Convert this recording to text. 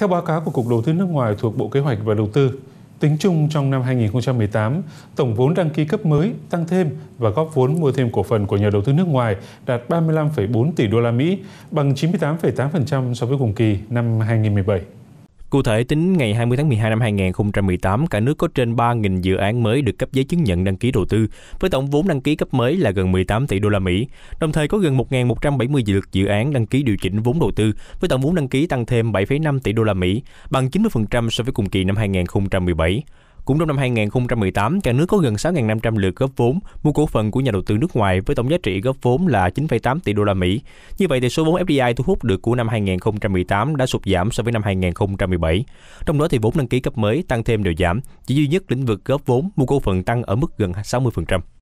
Theo báo cáo của Cục Đầu tư nước ngoài thuộc Bộ Kế hoạch và Đầu tư, tính chung trong năm 2018, tổng vốn đăng ký cấp mới tăng thêm và góp vốn mua thêm cổ phần của nhà đầu tư nước ngoài đạt 35,4 tỷ đô la Mỹ, bằng 98,8% so với cùng kỳ năm 2017. Cụ thể, tính ngày 20 tháng 12 năm 2018, cả nước có trên 3.000 dự án mới được cấp giấy chứng nhận đăng ký đầu tư, với tổng vốn đăng ký cấp mới là gần 18 tỷ đô la Mỹ. Đồng thời có gần 1.170 lượt dự án đăng ký điều chỉnh vốn đầu tư, với tổng vốn đăng ký tăng thêm 7,5 tỷ đô la Mỹ, bằng 90% so với cùng kỳ năm 2017. Cũng trong năm 2018, cả nước có gần 6.500 lượt góp vốn mua cổ phần của nhà đầu tư nước ngoài với tổng giá trị góp vốn là 9,8 tỷ đô la Mỹ. Như vậy thì số vốn FDI thu hút được của năm 2018 đã sụt giảm so với năm 2017. Trong đó thì vốn đăng ký cấp mới tăng thêm đều giảm, chỉ duy nhất lĩnh vực góp vốn mua cổ phần tăng ở mức gần 60%.